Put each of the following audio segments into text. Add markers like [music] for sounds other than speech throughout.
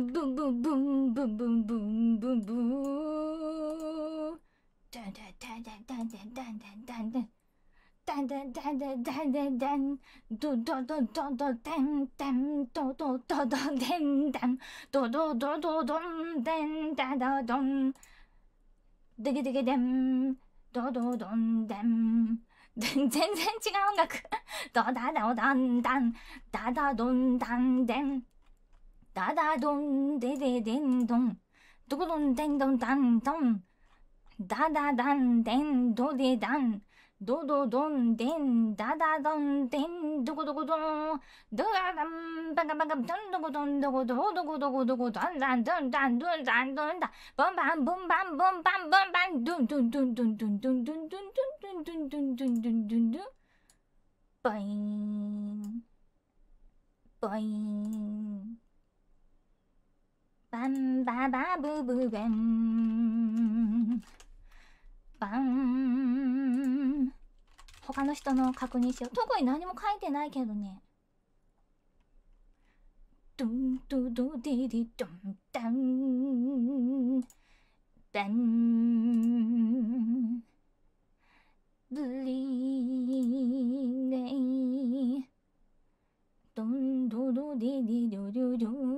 ブンブンブンブンブンブンブンブンダンダンダンダンダンダンダンダンダンダンどンどンどンダンどンどンドドどドどダンダンドドドどデンダンドドドドドンデンダダドンデゲデゲデンドドドンデン全然違う音楽ドダんダンダンダダドンダンデン Da da dum de de ding dum. Doodle ding dum dan dum. Da da dan den do de dan. Do do don den da da don den do go do go don do da dum bang bang bang don do go don do go do do go do go do go don dan don dan don dan don da bum bam bum bam bum bam bum bam dun dun dun dun dun dun dun dun dun dun dun dun dun dun dun boing boing ンババブブブンバン他の人の確認しよう特に何も書いてないけどねドンドドディディドンダンダンブリーゲイドンドドディディドドドン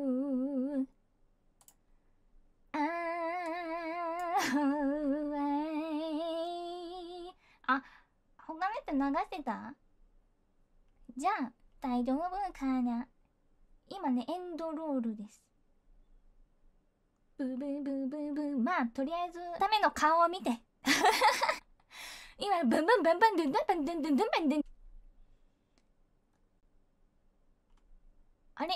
away あ他の人流してたじゃあ大丈夫かな今ねエンドロールですブブブブブまあとりあえずための顔を見て [laughs] 今ブンブンブンブンドゥンドゥンブンドゥンドゥンドゥンブンドゥンあれ